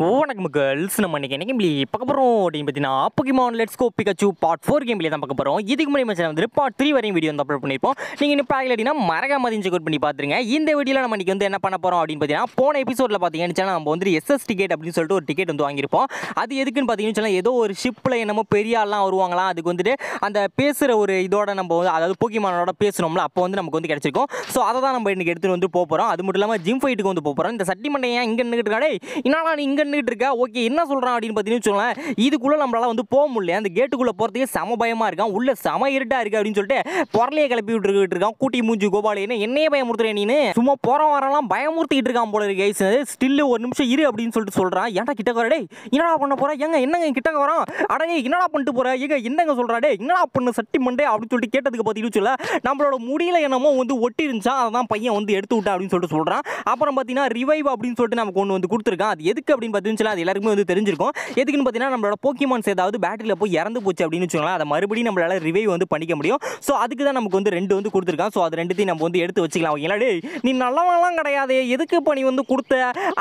வணக்கம் கேர்ள்ஸ் நம்ம இன்றைக்கி என்ன கேம்லி பார்க்க போகிறோம் அப்படின்னு பார்த்தீங்கன்னா let's go Pikachu part four கேம்லேயே தான் பார்க்க போகிறோம் இதுக்கு முன்னாடி மச்சான் வந்து பார்ட் த்ரீ வரையும் வீடியோ வந்து அப்லோட் பண்ணியிருப்போம் நீங்கள் இன்னும் அப்படின்னா மறக்காம அதை செக் பண்ணி பார்த்துருங்க இந்த வீடியோவில் நம்ம இன்றைக்கி வந்து என்ன பண்ண போகிறோம் அப்படின்னு பார்த்தீங்கன்னா போன எபிசோட பார்த்தீங்கன்னா நம்ம வந்து எஸ்எஸ் டிக்கெட் அப்படின்னு சொல்லிட்டு ஒரு டிக்கெட் வந்து வாங்கியிருப்போம் அது எதுக்குன்னு பார்த்தீங்கன்னு சொன்னால் ஏதோ ஒரு ஷிப்பில் என்னமோ பெரிய ஆள்லாம் வருவாங்களாம் அதுக்கு வந்துட்டு அந்த பேசுகிற ஒரு இதோட நம்ம வந்து அதாவது போக்கிமானோட பேசுகிறோம்ல அப்போ வந்து நமக்கு வந்து கிடச்சிருக்கும் ஸோ அதை தான் நம்ம இன்றைக்கி எடுத்துகிட்டு வந்து போகிறோம் அது மட்டும் இல்லாமல் ஜிம் ஃபைட்டுக்கு வந்து போகிறோம் இந்த சட்டி மண்டையா இங்கே நின்றுட்டு கடை என்னடா இங்கே நின்றுட்டு இருக்கா ஓகே என்ன சொல்கிறான் அப்படின்னு பார்த்தீங்கன்னு வச்சுக்கோங்களேன் இதுக்குள்ளே நம்மளால் வந்து போக முடியல அந்த கேட்டுக்குள்ளே போகிறதுக்கு சம பயமாக இருக்கான் உள்ள சம இருட்டாக இருக்குது அப்படின்னு சொல்லிட்டு பொருளையை கிளப்பி விட்டுருக்கிட்டு இருக்கான் கூட்டி மூஞ்சி கோபாலின்னு என்னையே பயமுறுத்துறேன் நீனு சும்மா போகிறோம் வரலாம் பயமுறுத்திக்கிட்டு இருக்கான் போல இருக்கு கைஸ் ஸ்டில்லு ஒரு நிமிஷம் இரு அப்படின்னு சொல்லிட்டு சொல்கிறான் ஏன்டா கிட்ட வரடே என்னடா பண்ண போகிறா எங்க என்னங்க கிட்ட வரோம் அடங்க என்னடா பண்ணிட்டு போகிற ஏங்க என்னங்க சொல்கிறாடே என்னடா பண்ண சட்டி மண்டே அப்படின்னு சொல்லிட்டு கேட்டதுக்கு பார்த்தீங்கன்னு சொல்ல நம்மளோட முடியல என்னமோ வந்து ஒட்டி இருந்துச்சா அதை தான் பையன் வந்து எடுத்து விட்டா அப்படின்னு சொல்லிட்டு சொல்கிறான் அப்புறம் பார்த்தீங்கன்னா ரிவைவ் அப்படின்னு சொல்லிட்டு நமக்கு ஒன்று வந்து கொடுத்துருக்கான் அது எதுக்கு அப்படின்னு பத்துச்சுல அது எல்லாருக்குமே வந்து தெரிஞ்சிருக்கும் எதுக்குன்னு பார்த்தீங்கன்னா நம்மளோட போக்கிமான்ஸ் ஏதாவது பேட்டரியில் போய் இறந்து போச்சு அப்படின்னு வச்சுக்கலாம் அதை மறுபடியும் நம்மளால ரிவைவ் வந்து பண்ணிக்க முடியும் ஸோ அதுக்கு தான் நமக்கு வந்து ரெண்டு வந்து கொடுத்துருக்கான் ஸோ அது ரெண்டுத்தையும் நம்ம வந்து எடுத்து வச்சுக்கலாம் ஓகேங்களா டே நீ நல்லவங்களாம் கிடையாது எதுக்கு பணி வந்து கொடுத்த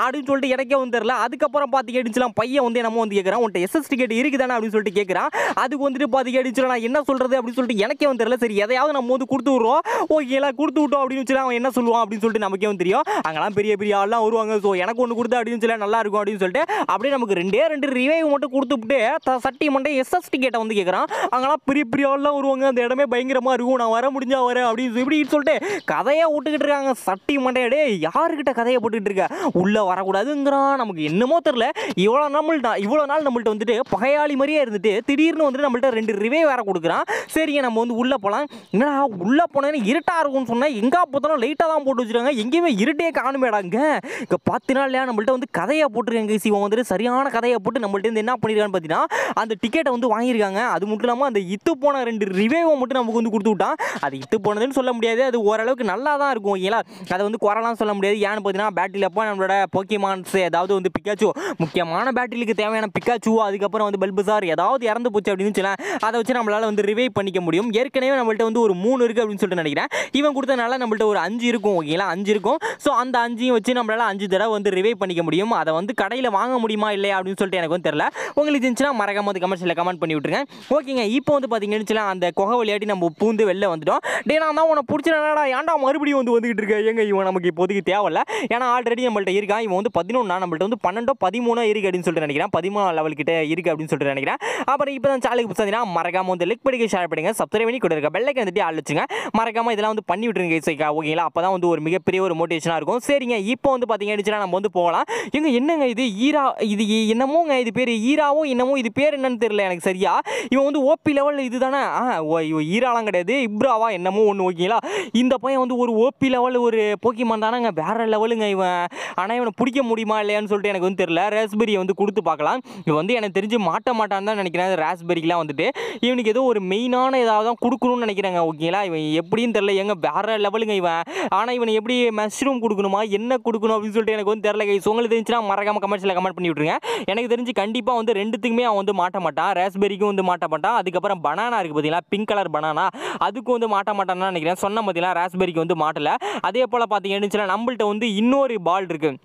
அப்படின்னு சொல்லிட்டு எனக்கே வந்து தெரில அதுக்கப்புறம் பார்த்து கேட்டுச்சுலாம் பையன் வந்து நம்ம வந்து கேட்குறான் உன்ட்ட எஸ்எஸ் டிக்கெட் இருக்குதானே அப்படின்னு சொல்லிட்டு கேட்குறான் அதுக்கு வந்துட்டு பார்த்து கேட்டுச்சுலாம் நான் என்ன சொல்கிறது அப்படின்னு சொல்லிட்டு எனக்கே வந்து தெரில சரி எதையாவது நம்ம வந்து கொடுத்து விட்றோம் ஓகேலா கொடுத்து விட்டோம் அப்படின்னு வச்சுலாம் அவன் என்ன சொல்லுவான் அப்படின்னு சொல்லிட்டு நமக்கே வந்து தெரியும் அங்கெல்லாம் பெரிய பெரிய ஆள்லாம் வருவாங்க ஸோ எனக்கு ஒன்று கொடுத்த அப்படின்னு சொல்லி நல்லா இருக்கும் அப்படின்னு சொல்லி சொல்லிட்டு அப்படியே நமக்கு ரெண்டே ரெண்டு ரிவைவ் மட்டும் கொடுத்துட்டு சட்டி மண்டே எஸ்எஸ்டி கேட்டை வந்து கேட்குறான் அங்கெல்லாம் பெரிய பெரியாலாம் வருவாங்க அந்த இடமே பயங்கரமாக இருக்கும் நான் வர முடிஞ்சா வரேன் அப்படின்னு இப்படின்னு சொல்லிட்டு கதையை விட்டுக்கிட்டு இருக்காங்க சட்டி மண்டையடே யாருக்கிட்ட கதையை போட்டுக்கிட்டு இருக்க உள்ளே வரக்கூடாதுங்கிறான் நமக்கு என்னமோ தெரில இவ்வளோ நம்மள்ட்ட இவ்வளோ நாள் நம்மள்ட்ட வந்துட்டு பகையாளி மாதிரியே இருந்துட்டு திடீர்னு வந்துட்டு நம்மள்ட்ட ரெண்டு ரிவே வேற கொடுக்குறான் சரிங்க நம்ம வந்து உள்ளே போகலாம் என்னடா உள்ளே போனேன்னு இருட்டாக இருக்கும்னு சொன்னால் எங்கே பார்த்தாலும் லைட்டாக தான் போட்டு வச்சுருக்காங்க எங்கேயுமே இருட்டே காணுமேடாங்க இங்கே பார்த்தினா இல்லையா நம்மள்ட்ட வந்து கதையாக போட்டுருக்காங்க விஜய் சிவம் வந்துட்டு சரியான கதையை போட்டு நம்மள்ட்ட என்ன பண்ணியிருக்கான்னு பார்த்தீங்கன்னா அந்த டிக்கெட்டை வந்து வாங்கியிருக்காங்க அது மட்டும் இல்லாமல் அந்த இத்து போன ரெண்டு ரிவேவை மட்டும் நமக்கு வந்து கொடுத்து விட்டான் அது இத்து போனதுன்னு சொல்ல முடியாது அது ஓரளவுக்கு நல்லா தான் இருக்கும் ஓகேங்களா அதை வந்து குறலாம் சொல்ல முடியாது ஏன்னு பார்த்தீங்கன்னா பேட்டரியில் அப்போ நம்மளோட போக்கியமான்ஸ் ஏதாவது வந்து பிக்காச்சு முக்கியமான பேட்டரிக்கு தேவையான பிக்காச்சு அதுக்கப்புறம் வந்து பல்பு சார் ஏதாவது இறந்து போச்சு அப்படின்னு சொல்லலாம் அதை வச்சு நம்மளால் வந்து ரிவைவ் பண்ணிக்க முடியும் ஏற்கனவே நம்மள்ட்ட வந்து ஒரு மூணு இருக்குது அப்படின்னு சொல்லிட்டு நினைக்கிறேன் இவன் கொடுத்தனால நம்மள்ட்ட ஒரு அஞ்சு இருக்கும் ஓகேங்களா அஞ்சு இருக்கும் ஸோ அந்த அஞ்சையும் வச்சு நம்மளால் அஞ்சு தடவை வந்து ரிவைவ் பண்ணிக்க முடியும் அதை வந்து கடையில் வெளியில் வாங்க முடியுமா இல்லையா அப்படின்னு சொல்லிட்டு எனக்கு வந்து தெரில உங்களுக்கு இருந்துச்சுன்னா மறக்காம வந்து கமெண்ட்ஸில் கமெண்ட் பண்ணி விட்டுருங்க ஓகேங்க இப்போ வந்து பார்த்தீங்கன்னா அந்த கொகை விளையாட்டி நம்ம பூந்து வெளில வந்துட்டோம் டே நான் தான் உனக்கு பிடிச்சிடா ஏன்டா மறுபடியும் வந்து வந்துகிட்டு இருக்கேன் எங்கே இவன் நமக்கு இப்போதைக்கு தேவையில்ல ஏன்னா ஆல்ரெடி நம்மள்ட்ட இருக்கான் இவன் வந்து பதினொன்னா நம்மள்ட்ட வந்து பன்னெண்டோ பதிமூணோ இருக்குது அப்படின்னு சொல்லிட்டு நினைக்கிறேன் பதிமூணு லெவல் கிட்ட இருக்குது அப்படின்னு சொல்லிட்டு நினைக்கிறேன் அப்புறம் இப்போ தான் சாலைக்கு புதுசாக மறக்காம வந்து லிக் படிக்க ஷேர் பண்ணுங்க சப்ஸ்கிரைப் பண்ணி கூட இருக்க பெல்லைக்கு வந்துட்டு ஆள் வச்சுங்க மறக்காம இதெல்லாம் வந்து பண்ணி விட்டுருங்க சரி ஓகேங்களா அப்போ தான் வந்து ஒரு மிகப்பெரிய ஒரு மோட்டிவேஷனாக இருக்கும் சரிங்க இப்போ வந்து பார்த்தீங்கன்னா நம்ம வந்து போகலாம் இங்கே என்னங்க இது ஈரா இது என்னமோங்க இது பேர் ஈராவும் என்னமோ இது பேர் என்னன்னு தெரியல எனக்கு சரியா இவன் வந்து ஓபி லெவலில் இது தானே ஈராலாம் கிடையாது இப்ராவா என்னமோ ஒன்று ஓகேங்களா இந்த பையன் வந்து ஒரு ஓபி லெவல் ஒரு போக்கிமான் தானேங்க வேறு லெவலுங்க இவன் ஆனால் இவனை பிடிக்க முடியுமா இல்லையான்னு சொல்லிட்டு எனக்கு வந்து தெரில ரேஸ்பெரியை வந்து கொடுத்து பார்க்கலாம் இவன் வந்து எனக்கு தெரிஞ்சு மாட்ட மாட்டான்னு தான் நினைக்கிறேன் ரேஸ்பெரிக்கெலாம் வந்துட்டு இவனுக்கு ஏதோ ஒரு மெயினான ஏதாவது தான் கொடுக்கணும்னு நினைக்கிறாங்க ஓகேங்களா இவன் எப்படின்னு தெரில எங்க வேறு லெவலுங்க இவன் ஆனால் இவன் எப்படி மஷ்ரூம் கொடுக்கணுமா என்ன கொடுக்கணும் அப்படின்னு சொல்லிட்டு எனக்கு வந்து தெரில உங்களுக்கு தெரிஞ்சுன்னா மறக்காம கமெண்ட்ஸ் பாக்ஸில் கமெண்ட் பண்ணி விட்ருங்க எனக்கு தெரிஞ்சு கண்டிப்பாக வந்து ரெண்டுத்துக்குமே அவன் வந்து மாட்ட மாட்டான் ரேஸ்பெரிக்கும் வந்து மாட்ட மாட்டான் அதுக்கப்புறம் பனானா இருக்குது பார்த்தீங்களா பிங்க் கலர் பனானா அதுக்கும் வந்து மாட்ட மாட்டான்னு நினைக்கிறேன் சொன்ன பார்த்தீங்கன்னா ராஸ்பெரிக்கு வந்து மாட்டலை அதே போல் பார்த்தீங்கன்னா நம்மள்கிட்ட வந்து இன்னொரு பால் இருக்குது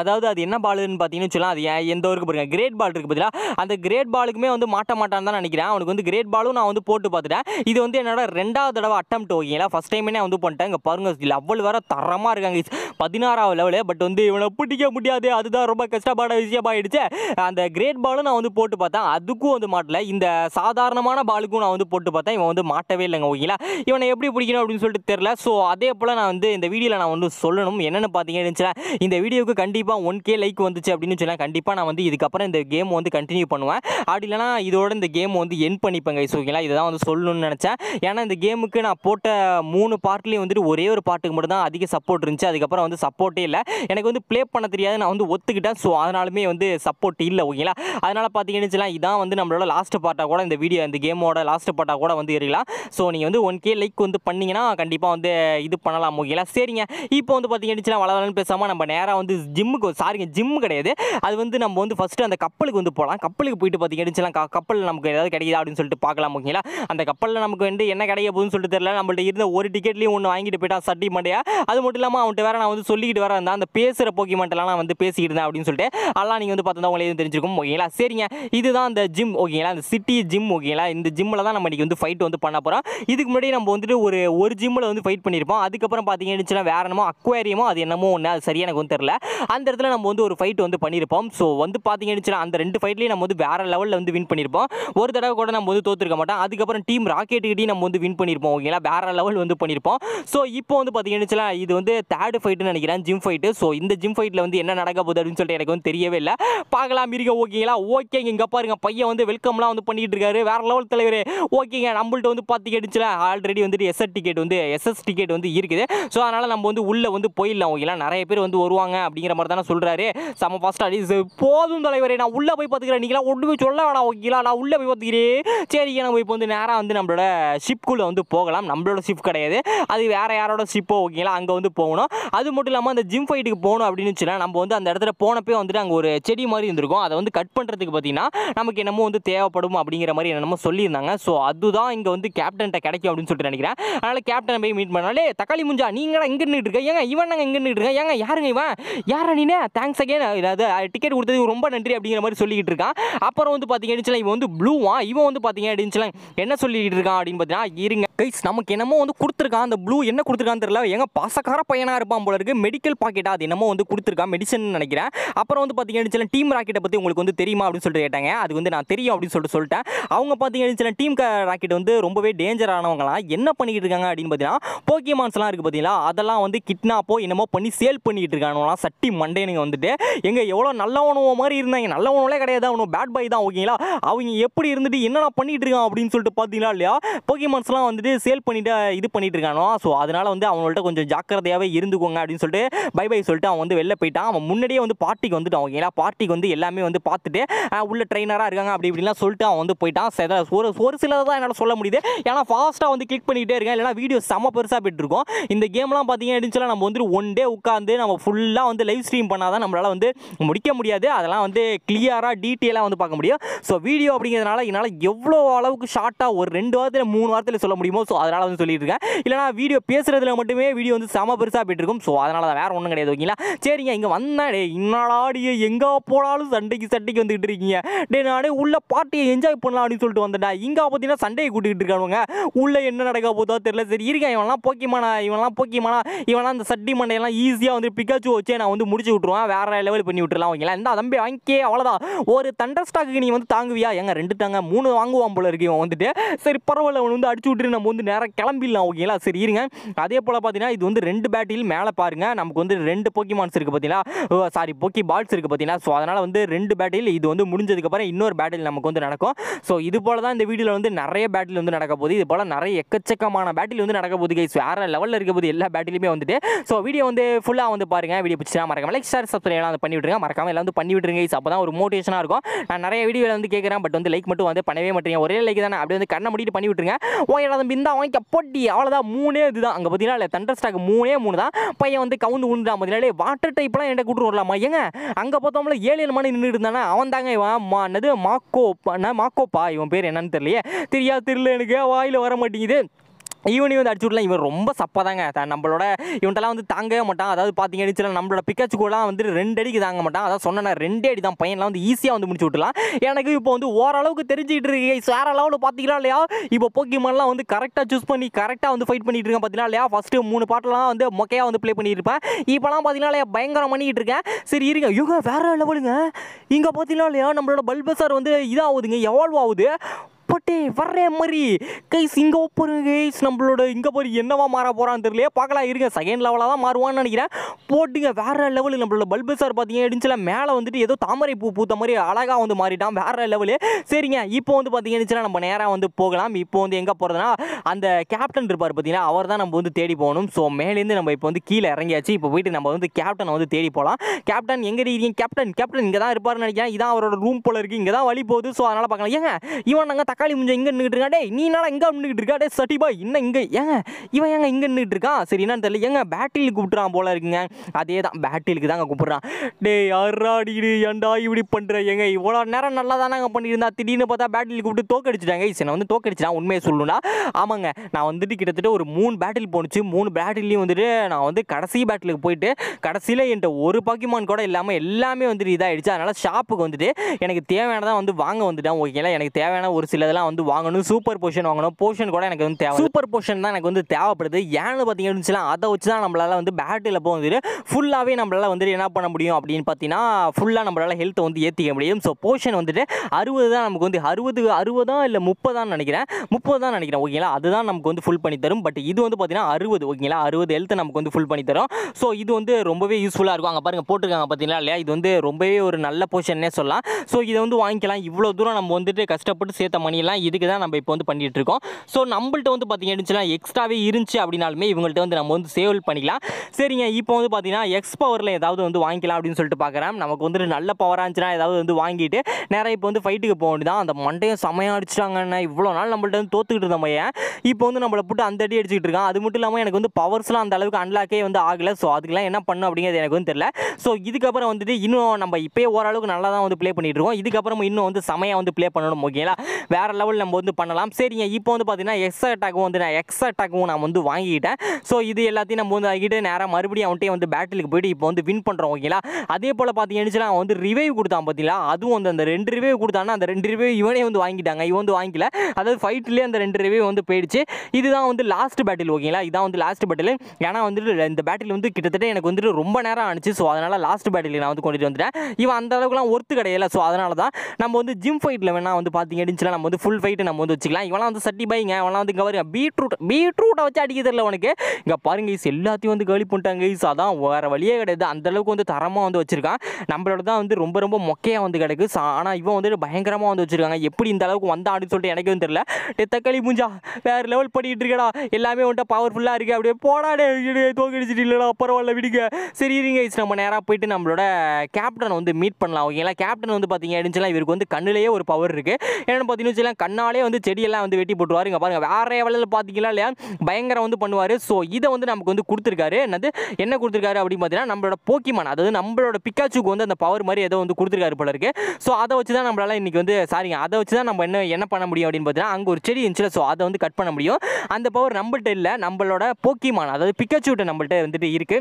அதாவது அது என்ன பாலுன்னு பார்த்தீங்கன்னு சொல்லலாம் அது எந்த ஊருக்கு பாருங்கள் கிரேட் பால் இருக்குது பார்த்தீங்களா அந்த கிரேட் பாலுக்குமே வந்து மாட்ட மாட்டான்னு தான் நினைக்கிறேன் அவனுக்கு வந்து கிரேட் பாலும் நான் வந்து போட்டு பார்த்துட்டேன் இது வந்து என்னோட ரெண்டாவது தடவை அட்டம் ஓகேங்களா ஃபஸ்ட் டைமே நான் வந்து பண்ணிட்டேன் இங்கே பாருங்க லெவல் வேறு தரமாக இருக்காங்க பதினாறாவது லெவல் பட் வந்து இவனை பிடிக்க முடியாது அதுதான் ரொம்ப கஷ்டப்பட விஷயம் ஆகிடுச்சு அந்த கிரேட் பாலும் நான் வந்து போட்டு பார்த்தேன் அதுக்கும் வந்து மாட்டல இந்த சாதாரணமான பாலுக்கும் நான் வந்து போட்டு பார்த்தேன் இவன் வந்து மாட்டவே இல்லைங்க ஓகேங்களா இவனை எப்படி பிடிக்கணும் அப்படின்னு சொல்லிட்டு தெரில ஸோ அதே போல் நான் வந்து இந்த வீடியோவில் நான் வந்து சொல்லணும் என்னென்னு பார்த்தீங்கன்னு இந்த வீடியோவுக்கு கண்டிப்பாக கண்டிப்பாக ஒன் கே லைக் வந்துச்சு அப்படின்னு சொன்னால் கண்டிப்பாக நான் வந்து இதுக்கப்புறம் இந்த கேம் வந்து கண்டினியூ பண்ணுவேன் அப்படி இல்லைனா இதோட இந்த கேம் வந்து என் பண்ணிப்பேங்க ஓகேங்களா இதை தான் வந்து சொல்லணும்னு நினச்சேன் ஏன்னா இந்த கேமுக்கு நான் போட்ட மூணு பார்ட்லேயும் வந்துட்டு ஒரே ஒரு பாட்டுக்கு மட்டும் தான் அதிக சப்போர்ட் இருந்துச்சு அதுக்கப்புறம் வந்து சப்போர்ட்டே இல்லை எனக்கு வந்து ப்ளே பண்ண தெரியாது நான் வந்து ஒத்துக்கிட்டேன் ஸோ அதனாலுமே வந்து சப்போர்ட் இல்லை ஓகேங்களா அதனால் பார்த்தீங்கன்னு இதான் வந்து நம்மளோட லாஸ்ட் பார்ட்டாக கூட இந்த வீடியோ இந்த கேமோட லாஸ்ட் பார்ட்டாக கூட வந்து இருக்கலாம் ஸோ நீங்கள் வந்து ஒன் கே லைக் வந்து பண்ணிங்கன்னா கண்டிப்பாக வந்து இது பண்ணலாம் ஓகேங்களா சரிங்க இப்போ வந்து பார்த்தீங்கன்னா வளவலன்னு பேசாமல் நம்ம நேராக வந்து ஜிம் ஜிம்முக்கு சாரிங்க ஜிம் கிடையாது அது வந்து நம்ம வந்து ஃபஸ்ட்டு அந்த கப்பலுக்கு வந்து போகலாம் கப்பலுக்கு போயிட்டு பார்த்தீங்கன்னா கப்பலில் நமக்கு ஏதாவது கிடைக்குதா அப்படின்னு சொல்லிட்டு பார்க்கலாம் ஓகேங்களா அந்த கப்பலில் நமக்கு வந்து என்ன கிடைக்க போகுதுன்னு சொல்லிட்டு தெரியல நம்மள்ட்ட இருந்த ஒரு டிக்கெட்லேயும் ஒன்று வாங்கிட்டு போயிட்டா சட்டி மண்டையா அது மட்டும் இல்லாமல் அவன்கிட்ட வேறு நான் வந்து சொல்லிக்கிட்டு வேறு இருந்தேன் அந்த பேசுகிற போக்கிமெண்ட்லாம் நான் வந்து பேசிக்கிட்டு இருந்தேன் அப்படின்னு சொல்லிட்டு அதெல்லாம் நீங்கள் வந்து பார்த்தா உங்களுக்கு எதுவும் தெரிஞ்சிருக்கும் ஓகேங்களா சரிங்க இதுதான் அந்த ஜிம் ஓகேங்களா அந்த சிட்டி ஜிம் ஓகேங்களா இந்த ஜிம்மில் தான் நம்ம இன்றைக்கி வந்து ஃபைட் வந்து பண்ண போகிறோம் இதுக்கு முன்னாடி நம்ம வந்துட்டு ஒரு ஒரு ஜிம்மில் வந்து ஃபைட் பண்ணியிருப்போம் அதுக்கப்புறம் பார்த்தீங்கன்னா வேறு என்னமோ அக்வாரியமோ அது என்னமோ ஒன்று அது சரியாக எனக்கு வந்து தெரில அந்த இடத்துல நம்ம வந்து ஒரு ஃபைட் வந்து பண்ணியிருப்போம் ஸோ வந்து பார்த்தீங்கன்னு அந்த ரெண்டு ஃபைட்லேயும் நம்ம வந்து வேறு லெவலில் வந்து வின் பண்ணியிருப்போம் ஒரு தடவை கூட நம்ம வந்து தோற்றுருக்க மாட்டோம் அதுக்கப்புறம் டீம் ராக்கெட்டுக்கிட்டையும் நம்ம வந்து வின் பண்ணியிருப்போம் ஓகேங்களா வேறு லெவல் வந்து பண்ணியிருப்போம் ஸோ இப்போ வந்து பார்த்தீங்கன்னு இது வந்து தேர்டு ஃபைட்டுன்னு நினைக்கிறேன் ஜிம் ஃபைட்டு ஸோ இந்த ஜிம் ஃபைட்டில் வந்து என்ன நடக்க போகுது அப்படின்னு சொல்லிட்டு எனக்கு வந்து தெரியவே இல்லை பார்க்கலாம் இருக்க ஓகேங்களா ஓகேங்க இங்கே பாருங்க பையன் வந்து வெல்கம்லாம் வந்து பண்ணிகிட்டு இருக்காரு வேற லெவல் தலைவர் ஓகேங்க நம்மள்ட்ட வந்து பார்த்துக்கிட்டுச்சுல ஆல்ரெடி வந்துட்டு எஸ்எஸ் டிக்கெட் வந்து எஸ்எஸ் டிக்கெட் வந்து இருக்குது ஸோ அதனால் நம்ம வந்து உள்ளே வந்து போயிடலாம் ஓகேங்களா நிறைய பேர் வந்து வருவாங்க அப்படிங்கிற மாதிரி அவர் தானே சொல்கிறாரு செம்ம ஃபஸ்ட் அடிஸ் போதும் தலைவரே நான் உள்ளே போய் பார்த்துக்கிறேன் நீங்களாம் ஒன்று போய் சொல்ல வேணாம் ஓகேங்களா நான் உள்ளே போய் பார்த்துக்கிறேன் சரி நம்ம இப்போ வந்து நேராக வந்து நம்மளோட ஷிப்குள்ளே வந்து போகலாம் நம்மளோட ஷிப் கிடையாது அது வேறு யாரோட ஷிப்போ ஓகேங்களா அங்கே வந்து போகணும் அது மட்டும் இல்லாமல் அந்த ஜிம் ஃபைட்டுக்கு போகணும் அப்படின்னு வச்சுலாம் நம்ம வந்து அந்த இடத்துல போனப்பே வந்துட்டு அங்கே ஒரு செடி மாதிரி இருந்திருக்கும் அதை வந்து கட் பண்ணுறதுக்கு பார்த்தீங்கன்னா நமக்கு என்னமோ வந்து தேவைப்படும் அப்படிங்கிற மாதிரி என்னமோ சொல்லியிருந்தாங்க ஸோ அதுதான் இங்கே வந்து கேப்டன்கிட்ட கிடைக்கும் அப்படின்னு சொல்லிட்டு நினைக்கிறேன் அதனால் கேப்டன் போய் மீட் பண்ணாலே தக்காளி முஞ்சா நீங்களா இங்கே நின்றுட்டு இருக்கேன் ஏங்க இவன் நாங்கள் இங்கே நின்றுட்டு இருக்கேன் ஏங்க யாருங்க இவன் யாரா பண்ணினேன் தேங்க்ஸ் அகேன் அதாவது டிக்கெட் கொடுத்தது ரொம்ப நன்றி அப்படிங்கிற மாதிரி சொல்லிக்கிட்டு இருக்கான் அப்புறம் வந்து பார்த்தீங்க அப்படின்னுச்சுலாம் இவன் வந்து ப்ளூவா இவன் வந்து பார்த்தீங்க அப்படின்னுச்சுலாம் என்ன சொல்லிக்கிட்டு இருக்கான் அப்படின்னு பார்த்தீங்கன்னா இருங்க கைஸ் நமக்கு என்னமோ வந்து கொடுத்துருக்கான் அந்த ப்ளூ என்ன கொடுத்துருக்கான்னு தெரியல எங்க பாசக்கார பையனாக இருப்பான் போல இருக்கு மெடிக்கல் பாக்கெட்டாக அது என்னமோ வந்து கொடுத்துருக்கான் மெடிசன் நினைக்கிறேன் அப்புறம் வந்து பார்த்தீங்க அப்படின்னுச்சுலாம் டீம் ராக்கெட்டை பற்றி உங்களுக்கு வந்து தெரியுமா அப்படின்னு சொல்லிட்டு கேட்டாங்க அது வந்து நான் தெரியும் அப்படின்னு சொல்லிட்டு சொல்லிட்டேன் அவங்க பார்த்தீங்க அப்படின்னுச்சுலாம் டீம் ராக்கெட் வந்து ரொம்பவே டேஞ்சரானவங்களாம் என்ன பண்ணிக்கிட்டு இருக்காங்க அப்படின்னு பார்த்தீங்கன்னா போக்கியமான்ஸ்லாம் இருக்குது பார்த்தீங்களா அதெல்லாம் வந்து கிட்னாப்போ என்னமோ பண்ணி சேல் பண்ணிக்கிட்டு இருக்கானுலாம் சட்டி மண்டையனுங்க வந்துட்டு எங்கே எவ்வளோ உணவு மாதிரி இருந்தாங்க நல்ல உணவுலே கிடையாது அவனும் பேட் பாய் தான் ஓகேங்களா அவங்க எப்படி இருந்துட்டு என்னென்ன பண்ணிட்டு இருக்கான் அப்படின்னு சொல்லிட்டு பார்த்தீங்களா இல்லையா போக்கிமான்ஸ்லாம் வந்துட்டு சேல் பண்ணிட்டு இது பண்ணிட்டு இருக்கானோ ஸோ அதனால் வந்து அவங்கள்ட்ட கொஞ்சம் ஜாக்கிரதையாகவே இருந்துக்கோங்க அப்படின்னு சொல்லிட்டு பை பை சொல்லிட்டு அவன் வந்து வெளில போயிட்டான் அவன் முன்னாடியே வந்து பார்ட்டிக்கு வந்துட்டான் ஓகேங்களா பார்ட்டிக்கு வந்து எல்லாமே வந்து பார்த்துட்டு உள்ள ட்ரெயினராக இருக்காங்க அப்படி இப்படிலாம் சொல்லிட்டு அவன் வந்து போயிட்டான் ஒரு ஒரு சிலதான் தான் என்னால் சொல்ல முடியுது ஏன்னா ஃபாஸ்ட்டாக வந்து கிளிக் பண்ணிக்கிட்டே இருக்கேன் இல்லைனா வீடியோ செம்ம பெருசாக போயிட்டுருக்கோம் இந்த கேம்லாம் பார்த்தீங்க அப்படின்னு சொல்லி நம்ம வந்து ஒன் டே உட்காந்து நம்ம ஃபுல்லாக வந்து லைவ் ஸ்ட்ரீம் பண்ணால் தான் நம்மளால் வந்து முடிக்க முடியாது அதெல்லாம் வந்து கிளியராக டீட்டெயிலாக வந்து பார்க்க முடியும் ஸோ வீடியோ அப்படிங்கிறதுனால என்னால் எவ்வளோ அளவுக்கு ஷார்ட்டாக ஒரு ரெண்டு வாரத்தில் மூணு வாரத்தில் சொல்ல முடியுமோ ஸோ அதனால் வந்து சொல்லிட்டு இருக்கேன் இல்லைனா வீடியோ பேசுகிறதுல மட்டுமே வீடியோ வந்து செம பெருசாக போயிட்டுருக்கும் ஸோ அதனால் தான் வேறு ஒன்றும் கிடையாது ஓகேங்களா சரிங்க இங்கே வந்தாடே இன்னாடாடியே எங்கே போனாலும் சண்டைக்கு சண்டைக்கு வந்துக்கிட்டு இருக்கீங்க டே நானே உள்ள பார்ட்டியை என்ஜாய் பண்ணலாம் அப்படின்னு சொல்லிட்டு வந்துட்டேன் இங்கே பார்த்தீங்கன்னா சண்டையை கூட்டிகிட்டு இருக்கானுங்க உள்ளே என்ன நடக்க போதோ தெரியல சரி இருக்கேன் இவன்லாம் போக்கிமானா இவன்லாம் போக்கிமானா இவன்லாம் அந்த சட்டி மண்டையெல்லாம் ஈஸியாக வந்து பிக்காச்சு வச்சே நான் வந்து முடிச்சு விட்ருவான் வேறு லெவல் பண்ணி விட்டுருலாம் ஓகேங்களா இந்த தம்பி வாங்கிக்கே அவ்வளோதான் ஒரு தண்டர் ஸ்டாக்கு நீ வந்து தாங்குவியா ஏங்க ரெண்டு தாங்க மூணு வாங்குவான் போல இருக்கு இவன் வந்துட்டு சரி பரவாயில்ல அவன் வந்து அடிச்சு விட்டுரு நம்ம வந்து நேராக கிளம்பிடலாம் ஓகேங்களா சரி இருங்க அதே போல் பார்த்தீங்கன்னா இது வந்து ரெண்டு பேட்டில் மேலே பாருங்கள் நமக்கு வந்து ரெண்டு போக்கிமான்ஸ் இருக்குது பார்த்தீங்களா சாரி போக்கி பால்ஸ் இருக்குது பார்த்தீங்கன்னா ஸோ அதனால் வந்து ரெண்டு பேட்டில் இது வந்து முடிஞ்சதுக்கப்புறம் இன்னொரு பேட்டில் நமக்கு வந்து நடக்கும் ஸோ இது போல் தான் இந்த வீடியோவில் வந்து நிறைய பேட்டில் வந்து நடக்க போகுது இது போல் நிறைய எக்கச்சக்கமான பேட்டில் வந்து நடக்க போகுது கைஸ் வேறு லெவலில் இருக்க போது எல்லா பேட்டிலுமே வந்துட்டு ஸோ வீடியோ வந்து ஃபுல்லாக வந்து பாருங்க வீடியோ பிடிச்சா மறக்காம மறக்காமல் லைக் ஷேர் சப்ஸ்கிரைப் எல்லாம் பண்ணி விட்டுருங்க மறக்காமல் எல்லாம் வந்து பண்ணி விட்டுருங்க அப்போ தான் ஒரு மோட்டிவேஷனாக இருக்கும் நான் நிறைய வீடியோவில் வந்து கேட்குறேன் பட் வந்து லைக் மட்டும் வந்து பண்ணவே மாட்டேங்க ஒரே லைக் தானே அப்படி வந்து கண்ணை முடிட்டு பண்ணி விட்டுருங்க ஓ ஏன்னா பிந்தா வாங்கி போட்டி அவ்வளோதான் மூணே இதுதான் அங்கே பார்த்தீங்கன்னா இல்லை தண்டர் ஸ்டாக் மூணே மூணு தான் பையன் வந்து கவுந்து உண்டுடா பார்த்தீங்களே வாட்டர் டைப்லாம் என்கிட்ட கூட்டு வரலாமா ஏங்க அங்கே பார்த்தோம்ல ஏழு ஏழு மணி நின்றுட்டு இருந்தானே அவன் தாங்க இவன் என்னது மாக்கோ மாக்கோப்பா இவன் பேர் என்னன்னு தெரியலையே தெரியாது தெரியல எனக்கு வாயில் வர மாட்டேங்குது ஈவினிங் வந்து அடிச்சு இவன் ரொம்ப சப்பா தாங்க நம்மளோட இவன்ட்டெல்லாம் வந்து தாங்கவே மாட்டான் அதாவது பார்த்தீங்க அடிச்சுலாம் நம்மளோட பிக்காச்சு கூடலாம் வந்து ரெண்டு அடிக்கு தாங்க மாட்டான் அதாவது சொன்ன ரெண்டே அடி தான் பையன்லாம் வந்து ஈஸியாக வந்து முடிச்சு விட்டுலாம் எனக்கு இப்போ வந்து ஓரளவுக்கு தெரிஞ்சுட்டு இருக்கு வேறு லெவலில் பார்த்தீங்களா இல்லையா இப்போ போக்கிமான்லாம் வந்து கரெக்டாக சூஸ் பண்ணி கரெக்டாக வந்து ஃபைட் பண்ணிட்டு இருக்கேன் பார்த்தீங்களா இல்லையா ஃபஸ்ட்டு மூணு பாட்டெல்லாம் வந்து மொக்கையாக வந்து ப்ளே பண்ணியிருப்பேன் இப்போலாம் பார்த்தீங்கன்னா இல்லையா பயங்கரம் பண்ணிட்டு இருக்கேன் சரி இருங்க இவங்க வேறு லெவலுங்க இங்கே பார்த்தீங்கன்னா இல்லையா நம்மளோட பல்பஸார் வந்து இதாகுதுங்க எவால்வ் ஆகுது அப்பட்டே வர்றே மாதிரி கைஸ் இங்கே ஒப்பரு கைஸ் நம்மளோட இங்கே போய் என்னவா மாற போகிறான்னு தெரியல பார்க்கலாம் இருங்க செகண்ட் லெவலாக தான் மாறுவான்னு நினைக்கிறேன் போட்டுங்க வேறு லெவலு நம்மளோட பல்பு சார் பார்த்தீங்க இடிச்சில் மேலே வந்துட்டு ஏதோ தாமரை பூ பூத்த மாதிரி அழகாக வந்து மாறிட்டான் வேறு லெவலு சரிங்க இப்போ வந்து பார்த்தீங்க நம்ம நேராக வந்து போகலாம் இப்போ வந்து எங்கே போகிறதுனா அந்த கேப்டன் இருப்பார் பார்த்தீங்கன்னா அவர் தான் நம்ம வந்து தேடி போகணும் ஸோ மேலேருந்து நம்ம இப்போ வந்து கீழே இறங்கியாச்சு இப்போ போயிட்டு நம்ம வந்து கேப்டனை வந்து தேடி போகலாம் கேப்டன் எங்கே இருக்கீங்க கேப்டன் கேப்டன் இங்கே தான் இருப்பார்னு நினைக்கிறேன் இதான் அவரோட ரூம் போல இருக்குது இங்கே தான் வழி போகுது ஸோ அதனால் பார்க்கலாம் ஏங்க இவன் நாங்கள் தக்காளி முஞ்சை இங்கே நின்றுட்டு இருக்கா டே நீ எங்கே இங்கே நின்றுட்டு இருக்கா டே சட்டி பாய் இன்னும் இங்கே ஏங்க இவன் ஏங்க இங்கே நின்றுட்டு இருக்கான் சரி என்னன்னு தெரியல ஏங்க பேட்டரியில் கூப்பிட்றான் போல இருக்குங்க அதே தான் பேட்டரியிலுக்கு தாங்க கூப்பிட்றான் டே யாராடிடு ஏண்டா இப்படி பண்ணுற ஏங்க இவ்வளோ நேரம் நல்லா அங்கே பண்ணியிருந்தா திடீர்னு பார்த்தா பேட்டரியில் கூப்பிட்டு தோக்கடிச்சிட்டாங்க சரி வந்து தோக்கடிச்சிட்டான் உண்மையை சொல்லணும்னா ஆமாங்க நான் வந்துட்டு கிட்டத்தட்ட ஒரு மூணு பேட்டில் போணுச்சு மூணு பேட்டில்லையும் வந்துட்டு நான் வந்து கடைசி பேட்டிலுக்கு போயிட்டு கடைசியில் என்கிட்ட ஒரு பாக்கிமான் கூட இல்லாமல் எல்லாமே வந்துட்டு இதாகிடுச்சு அதனால் ஷாப்புக்கு வந்துட்டு எனக்கு தேவையானதான் வந்து வாங்க வந்துட்டேன் ஓகேங்களா எனக்கு தேவையான ஒரு சில இதெல்லாம் வந்து வாங்கணும் சூப்பர் போர்ஷன் வாங்கணும் போர்ஷன் கூட எனக்கு வந்து தேவை சூப்பர் போர்ஷன் தான் எனக்கு வந்து தேவைப்படுது ஏன்னு பார்த்தீங்கன்னா அதை வச்சு தான் நம்மளால் வந்து பேட்டரியில் போக வந்துட்டு ஃபுல்லாகவே நம்மளால் வந்துட்டு என்ன பண்ண முடியும் அப்படின்னு பார்த்தீங்கன்னா ஃபுல்லாக நம்மளால் ஹெல்த்தை வந்து ஏற்றிக்க முடியும் ஸோ போர்ஷன் வந்துட்டு அறுபது தான் நமக்கு வந்து அறுபது அறுபதா இல்லை முப்பதான்னு நினைக்கிறேன் முப்பது தான் நினைக்கிறேன் ஓகேங்களா அதுதான் நமக்கு வந்து ஃபுல் பண்ணி தரும் பட் இது வந்து பார்த்தீங்கன்னா அறுபது ஓகேங்களா அறுபது ஹெல்த் நமக்கு வந்து ஃபுல் பண்ணி தரும் ஸோ இது வந்து ரொம்பவே யூஸ்ஃபுல்லாக இருக்கும் அங்கே பாருங்கள் போட்டிருக்காங்க பார்த்தீங்களா இல்லையா இது வந்து ரொம்பவே ஒரு நல்ல போர்ஷன்னே சொல்லலாம் ஸோ இதை வந்து வாங்கிக்கலாம் இவ்வளோ தூரம் நம்ம வந்துட்டு கஷ்டப்பட்டு சேர்த்த மணி பண்ணிடலாம் இதுக்கு தான் நம்ம இப்போ வந்து பண்ணிகிட்டு இருக்கோம் ஸோ நம்மள்ட்ட வந்து பார்த்தீங்கன்னா எக்ஸ்ட்ராவே இருந்துச்சு அப்படின்னாலுமே இவங்கள்ட்ட வந்து நம்ம வந்து சேவல் பண்ணிக்கலாம் சரிங்க இப்போ வந்து பார்த்தீங்கன்னா எக்ஸ் பவரில் ஏதாவது வந்து வாங்கிக்கலாம் அப்படின்னு சொல்லிட்டு பார்க்குறேன் நமக்கு வந்து நல்ல பவராக இருந்துச்சுன்னா ஏதாவது வந்து வாங்கிட்டு நேராக இப்போ வந்து ஃபைட்டுக்கு போக வேண்டியதான் அந்த மண்டையும் செமையாக அடிச்சிட்டாங்கன்னா இவ்வளோ நாள் நம்மள்ட்ட வந்து தோத்துக்கிட்டு இருந்த ஏன் இப்போ வந்து நம்மளை போட்டு அந்த அடி அடிச்சுக்கிட்டு இருக்கான் அது மட்டும் இல்லாமல் எனக்கு வந்து பவர்ஸ்லாம் அந்த அளவுக்கு அன்லாக்கே வந்து ஆகலை ஸோ அதுக்கெல்லாம் என்ன பண்ணும் அப்படிங்கிறது எனக்கு வந்து தெரியல ஸோ இதுக்கப்புறம் வந்துட்டு இன்னும் நம்ம இப்போயே ஓரளவுக்கு நல்லா தான் வந்து ப்ளே பண்ணிட்டு இருக்கோம் இதுக்கப்புறம் இன்னும் வந்து செமையாக வந்து ப்ளே பண்ணணும் ஓகேங்களா வேற வேறு லெவல் நம்ம வந்து பண்ணலாம் சரிங்க இப்போ வந்து பார்த்தீங்கன்னா எக்ஸ் அட்டாக்கும் வந்து நான் எக்ஸ் அட்டாக்கும் நான் வந்து வாங்கிக்கிட்டேன் ஸோ இது எல்லாத்தையும் நம்ம வந்து ஆகிட்டு நேராக மறுபடியும் அவன்கிட்டே வந்து பேட்டிலுக்கு போயிட்டு இப்போ வந்து வின் பண்ணுறோம் ஓகேங்களா அதே போல் பார்த்தீங்கன்னா அவன் வந்து ரிவைவ் கொடுத்தான் பார்த்தீங்களா அதுவும் வந்து அந்த ரெண்டு ரிவைவ் கொடுத்தான்னா அந்த ரெண்டு ரிவைவ் இவனே வந்து வாங்கிட்டாங்க இவன் வந்து வாங்கிக்கல அதாவது ஃபைட்லேயே அந்த ரெண்டு ரிவைவ் வந்து போயிடுச்சு இதுதான் வந்து லாஸ்ட் பேட்டில் ஓகேங்களா இதான் வந்து லாஸ்ட் பேட்டில் ஏன்னா வந்துட்டு இந்த பேட்டில் வந்து கிட்டத்தட்ட எனக்கு வந்துட்டு ரொம்ப நேரம் ஆனிச்சு ஸோ அதனால் லாஸ்ட் பேட்டில் நான் வந்து கொண்டுட்டு வந்துட்டேன் இவன் அந்த அளவுக்குலாம் ஒர்த்து கிடையாது ஸோ அதனால தான் நம்ம வந்து ஜிம் ஃபைட்டில் வேணால் வந்து பார்த்தீங்கன்னா நம்ம வந்து வந்து ஃபுல் ஃபைட்டு நம்ம வந்து வச்சுக்கலாம் இவெல்லாம் வந்து சட்டி பைங்க இவெல்லாம் வந்து இங்கே பீட்ரூட் பீட்ரூட்டை வச்சு அடிக்க தெரியல உனக்கு இங்கே பாருங்க ஈஸ் எல்லாத்தையும் வந்து கேள்வி பண்ணிட்டாங்க கைஸ் அதான் வேறு வழியே கிடையாது அந்தளவுக்கு வந்து தரமாக வந்து வச்சுருக்கான் நம்மளோட தான் வந்து ரொம்ப ரொம்ப மொக்கையாக வந்து கிடக்கு ஆனால் இவன் வந்துட்டு பயங்கரமாக வந்து வச்சுருக்காங்க எப்படி இந்த அளவுக்கு வந்தான்னு சொல்லிட்டு எனக்கு வந்து தெரியல டே தக்காளி வேறு லெவல் பண்ணிக்கிட்டு இருக்கடா எல்லாமே வந்துட்டு பவர்ஃபுல்லாக இருக்குது அப்படியே போடாடே தோக்கடிச்சிட்டு இல்லைடா பரவாயில்ல விடுங்க சரி இருங்க கைஸ் நம்ம நேராக போயிட்டு நம்மளோட கேப்டன் வந்து மீட் பண்ணலாம் ஓகேங்களா கேப்டன் வந்து பார்த்தீங்க அப்படின்னா இவருக்கு வந்து கண்ணிலேயே ஒரு பவர் இருக்குது என்னென்னு பார்த்தீங்கன்னா வச்சுலாம் கண்ணாலே வந்து செடியெல்லாம் வந்து வெட்டி போட்டுருவாரு இங்கே பாருங்கள் வேறு எவ்வளோ பார்த்தீங்களா இல்லையா பயங்கரம் வந்து பண்ணுவார் ஸோ இதை வந்து நமக்கு வந்து கொடுத்துருக்காரு என்னது என்ன கொடுத்துருக்காரு அப்படின்னு பார்த்தீங்கன்னா நம்மளோட போக்கிமான் அதாவது நம்மளோட பிக்காச்சுக்கு வந்து அந்த பவர் மாதிரி ஏதோ வந்து கொடுத்துருக்காரு போல இருக்கு ஸோ அதை வச்சு தான் நம்மளால இன்றைக்கி வந்து சாரிங்க அதை வச்சு தான் நம்ம என்ன என்ன பண்ண முடியும் அப்படின்னு பார்த்தீங்கன்னா அங்கே ஒரு செடி இருந்துச்சு ஸோ அதை வந்து கட் பண்ண முடியும் அந்த பவர் நம்மள்கிட்ட இல்லை நம்மளோட போக்கிமான் அதாவது பிக்காச்சுக்கிட்ட நம்மள்கிட்ட வந்துட்டு இருக்குது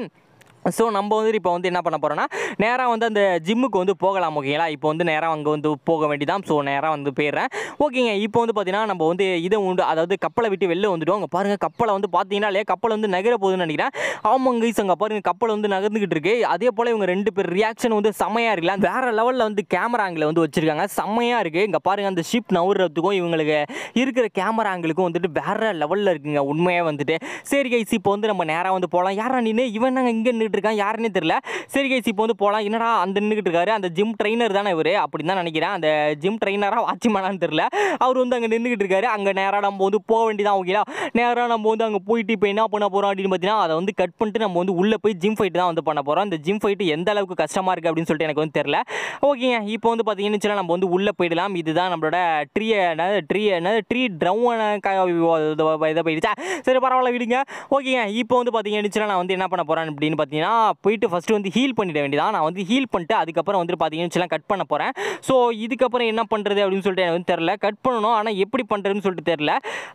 ஸோ நம்ம வந்து இப்போ வந்து என்ன பண்ண போகிறோன்னா நேராக வந்து அந்த ஜிம்முக்கு வந்து போகலாம் ஓகேங்களா இப்போ வந்து நேராக அங்கே வந்து போக வேண்டிதான் ஸோ நேராக வந்து போயிடுறேன் ஓகேங்க இப்போ வந்து பார்த்தீங்கன்னா நம்ம வந்து இதை உண்டு அதாவது கப்பலை விட்டு வெளில வந்துவிட்டோம் அங்கே பாருங்கள் கப்பலை வந்து பார்த்தீங்கன்னா இல்லையா கப்பலை வந்து நகர போகுதுன்னு நினைக்கிறேன் ஆமாங்க அங்கே பாருங்கள் கப்பலை வந்து நகர்ந்துக்கிட்டு இருக்கு அதே போல் இவங்க ரெண்டு பேர் ரியாக்ஷன் வந்து செம்மையாக இருக்கலாம் வேறு லெவலில் வந்து கேமரா ஆங்கில் வந்து வச்சுருக்காங்க செம்மையாக இருக்குது இங்கே பாருங்கள் அந்த ஷிப் நவுறதுக்கும் இவங்களுக்கு இருக்கிற கேமரா ஆங்கிலுக்கும் வந்துட்டு வேறு லெவலில் இருக்குங்க உண்மையாக வந்துட்டு சரி கைஸ் இப்போ வந்து நம்ம நேராக வந்து போகலாம் யாரா நின்று இவன் நாங்கள் இங்கே நின்று நின்றுட்டு இருக்கான் யாருன்னு தெரியல சரி கைஸ் இப்போ வந்து போகலாம் என்னடா அந்த நின்றுக்கிட்டு இருக்காரு அந்த ஜிம் ட்ரைனர் தானே இவர் அப்படின்னு தான் நினைக்கிறேன் அந்த ஜிம் ட்ரைனராக வாட்சிமானான்னு தெரில அவர் வந்து அங்கே நின்றுக்கிட்டு இருக்காரு அங்கே நேராக நம்ம வந்து போக வேண்டியதான் ஓகேலா நேராக நம்ம வந்து அங்கே போயிட்டு இப்போ என்ன பண்ண போகிறோம் அப்படின்னு பார்த்தீங்கன்னா அதை வந்து கட் பண்ணிட்டு நம்ம வந்து உள்ளே போய் ஜிம் ஃபைட்டு தான் வந்து பண்ண போகிறோம் அந்த ஜிம் ஃபைட்டு எந்த அளவுக்கு கஷ்டமாக இருக்குது அப்படின்னு சொல்லிட்டு எனக்கு வந்து தெரில ஓகேங்க இப்போ வந்து பார்த்தீங்கன்னு நம்ம வந்து உள்ளே போயிடலாம் இதுதான் நம்மளோட ட்ரீ என்னது ட்ரீ என்னது ட்ரீ ட்ரௌனக்காக இதை போயிடுச்சா சரி பரவாயில்ல விடுங்க ஓகேங்க இப்போ வந்து பார்த்தீங்கன்னு நான் வந்து என்ன பண்ண போகிறேன் அப்படின்னு பார்த்தீங்கன்னா பார்த்தீங்கன்னா போயிட்டு ஃபஸ்ட்டு வந்து ஹீல் பண்ணிட வேண்டியதான் நான் வந்து ஹீல் பண்ணிட்டு அதுக்கப்புறம் வந்து பார்த்தீங்கன்னா கட் பண்ண போகிறேன் ஸோ இதுக்கப்புறம் என்ன பண்ணுறது அப்படின்னு சொல்லிட்டு எனக்கு வந்து தெரில கட் பண்ணணும் ஆனால் எப்படி பண்ணுறதுன்னு சொல்லிட்டு தெரில